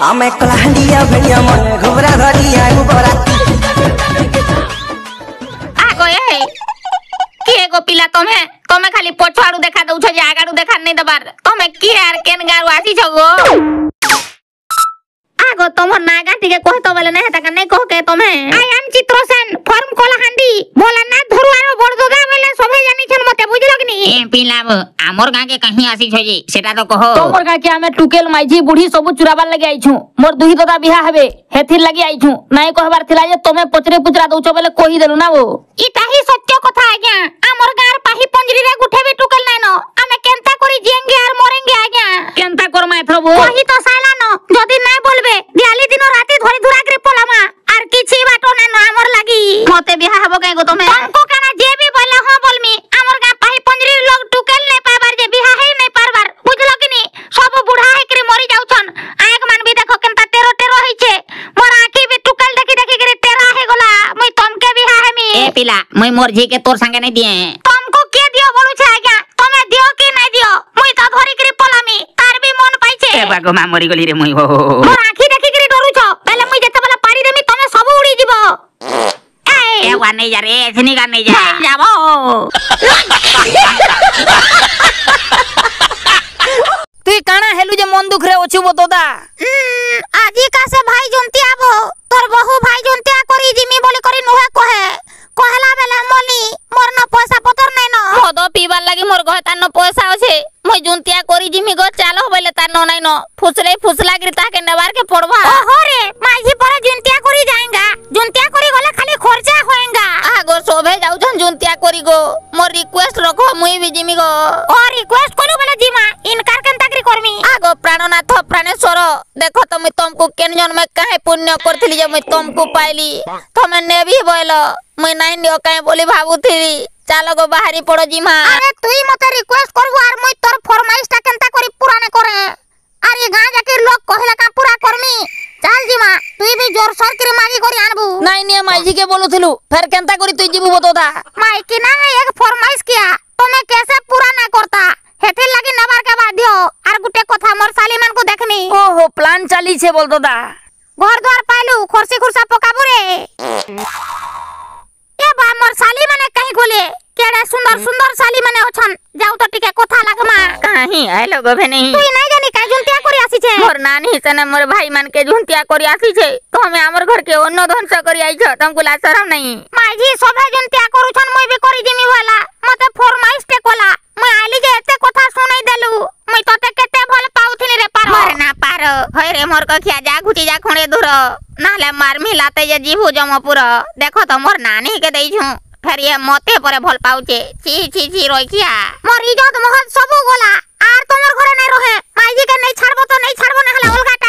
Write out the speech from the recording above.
हमें कलांडिया भैया मन घुबरा धरिया गोराती आ गए के गो पिला तुम्हें तुम्हें खाली पोछवाड़ू देखा दऊ छ जे आगाड़ू देखा नहीं दबार तो तुम्हें की यार केन गारू आसी छ गो आगो तुम नागा टिके कहतो वाले नहीं तक नहीं कह के तुम्हें I am Chitrasen from Kalahandi बोला ପିଲା ଆମର ଗାଁକେ କାହିଁ ଆସିଛ ଯେ ସେଟା ତ କହ ତମର ଗାଁକେ ଆମେ ଟୁକେଲ ମାଇଝି ବୁଢୀ ସବୁ ଚୁରାବାର ଲାଗି ଆଇଛୁ ମୋର ଦୁହି ଦଦା ବିହା ହେବେ ହେଥିର ଲାଗି ଆଇଛୁ ନାଇଁ କହିବାର ଥିଲା ଯେ ତମେ ପଚରେ ପୁଚରା ଦଉଛ ବୋଲେ କହିଦେଲୁ ନା ବୋ ଇଟା ହିଁ ସତ୍ୟ କଥା ଆଜ୍ଞା ଆମର ଗାଁର ପାହି ପଞ୍ଜରିରେ ଗୁଠେ ବି ଟୁକେଲ ନାଇନ ଆମେ କେନ୍ତା କରି ଜିଏଙ୍ଗେ ଆର ମରେଙ୍ଗେ ଆଜ୍ଞା କେନ୍ତା କରମା ଏଥର ବୋ କହି ତ ସାଇଲାନ ଯଦି ନାଇଁ ବୋଲବେ ଦିଆଲି ଦିନ ରାତି ଧରି ଧୁରାକରେ ପଲାମା আর কিছু বাটো না আমার লাগি মতে বিহা হবো কাই এ পিলা মই মোর ঝিকে তোর সঙ্গে নাই দিয়ে তমকো কে দিও বলুছে আজ্ঞা তুমি দিও কি নাই দিও মই তো ধরি করি পলামি তার বি মন পাইছে এ বাগো মা মরি গলি রে মই ও মোর আখি দেখি করি ডরুছ বেলে মই যেতে বেলে পারি দেমি তুমি সব উড়ি দিব এ ওয়া নেই যা রে এসনি গান নেই যা যাবো তুই কানা হেলু যে মন দুখরে অছুব তোদা আজি কাছে ভাই জন্তি আবো তোর বহু ভাই জন্তিয়া করি দিমি মুই জুন্তিয়া করি জিমি গো চালো বলে তার ননাই ন ফুসলে ফুসলা গিরি তাকে নেবার কে পড়বা ওহরে মাঝি পরে জুন্তিয়া করি যাইগা জুন্তিয়া করি গলে খালি খরচা হয়েগা আগো সবে যাউছন জুন্তিয়া করি গো মোর রিকোয়েস্ট রখো মুই বি জিমি গো ও রিকোয়েস্ট কলু বলে জিমা ইনকার কেন তাকরি করমি আগো প্রাণনাথ প্রাণেশ্বর দেখো তুমি তোমকু কেন জন্মে কাহে পুণ্য করছিলি যে মুই তোমকু পাইলি তুমি নেবি বইল মুই নাই নিও কাহে বলি ভাবুছিলি চালো গো বাহারি পড়ো জিমা আরে তুই মতে রিকোয়েস্ট করবু আর মই তোর ফরমাইশটা কেনতা করি পুরানে করে আর এই গাঁ যাকে লোক কহিলা কা পুরা করমি চাল জিমা তুই বি জোর সর করে মাগি করি আনবু নাই নিয়ে মাইজিকে বলুথিলু ফের কেনতা করি তুই জিবু বতোতা মাইকি না এক ফরমাইশ কিয়া তুমি কেসে পুরা না করতা হেতে লাগি নবার কে বাধ্য আর গুটে কথা মোর সালিমান কো দেখনি ওহো প্ল্যান চালিছে বলতোতা ঘর দ্বার পাইলু খরসি খুরসা পকাবু রে এ বা মোর সালিমানে কহি ନାହିଁ ଆଇଲ ଗଭେ ନାହିଁ তুই নাই জানি কাই জুনতিয়া করে আসিছে মোর নানি সেনে মোর ভাই মানকে ঝুনতিয়া করে আসিছে তুমি আমার ঘরকে অন্য ধ্বংস করে আইছ তোমাকে লাজ শরম নাই মাইঝি সবে জুনতিয়া করুছন মই বি করি দিমি ওয়ালা মতে ফরমাইশ তে কলা মই আইলি যে এতে কথা শুনাই দেলু মই তোতে কেতে ভাল পাউথিনি রে পার মরে না পার হয় রে মোর কখিয়া যা ঘুচি যা খুঁড়ে দূর নাহলে মার মিলাতে যে জিভু জমপুর দেখো তো মোর নানিকে দেইছু ফের ইয়ে মতে পরে ভাল পাউছে ছি ছি ছি রইখিয়া মোর ইজত মহৎ সবু গলা আর তোমার ঘরে নাই রহে মাইজিকে নাই ছাড়বো তো নাই ছাড়বো না হলে অলগা